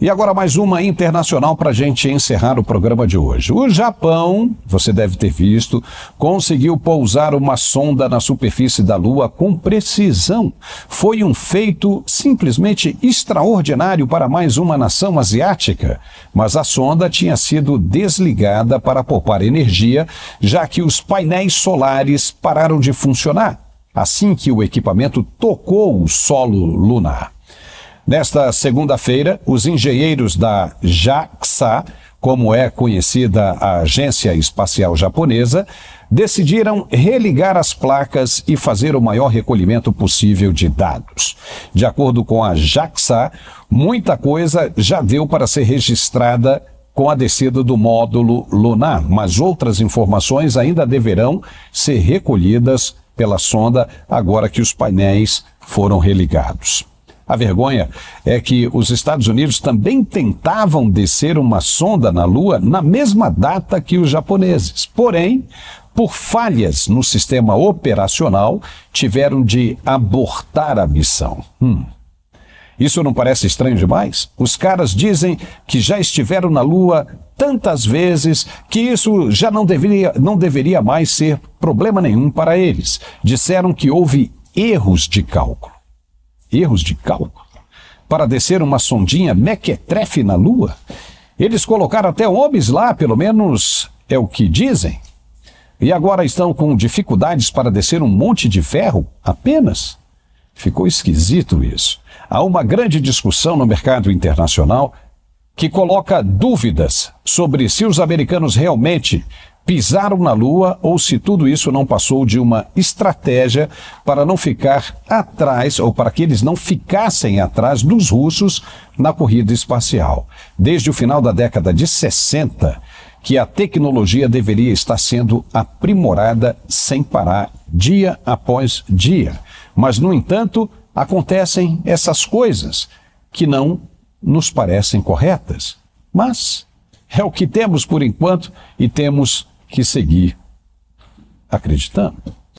E agora mais uma internacional para a gente encerrar o programa de hoje. O Japão, você deve ter visto, conseguiu pousar uma sonda na superfície da Lua com precisão. Foi um feito simplesmente extraordinário para mais uma nação asiática. Mas a sonda tinha sido desligada para poupar energia, já que os painéis solares pararam de funcionar assim que o equipamento tocou o solo lunar. Nesta segunda-feira, os engenheiros da JAXA, como é conhecida a Agência Espacial Japonesa, decidiram religar as placas e fazer o maior recolhimento possível de dados. De acordo com a JAXA, muita coisa já deu para ser registrada com a descida do módulo lunar, mas outras informações ainda deverão ser recolhidas pela sonda agora que os painéis foram religados. A vergonha é que os Estados Unidos também tentavam descer uma sonda na Lua na mesma data que os japoneses. Porém, por falhas no sistema operacional, tiveram de abortar a missão. Hum. Isso não parece estranho demais? Os caras dizem que já estiveram na Lua tantas vezes que isso já não deveria, não deveria mais ser problema nenhum para eles. Disseram que houve erros de cálculo erros de cálculo. Para descer uma sondinha mequetrefe na Lua, eles colocaram até homens lá, pelo menos é o que dizem. E agora estão com dificuldades para descer um monte de ferro apenas? Ficou esquisito isso. Há uma grande discussão no mercado internacional que coloca dúvidas sobre se os americanos realmente pisaram na Lua ou se tudo isso não passou de uma estratégia para não ficar atrás ou para que eles não ficassem atrás dos russos na corrida espacial. Desde o final da década de 60, que a tecnologia deveria estar sendo aprimorada sem parar, dia após dia. Mas, no entanto, acontecem essas coisas que não nos parecem corretas. Mas é o que temos por enquanto e temos que seguir acreditando.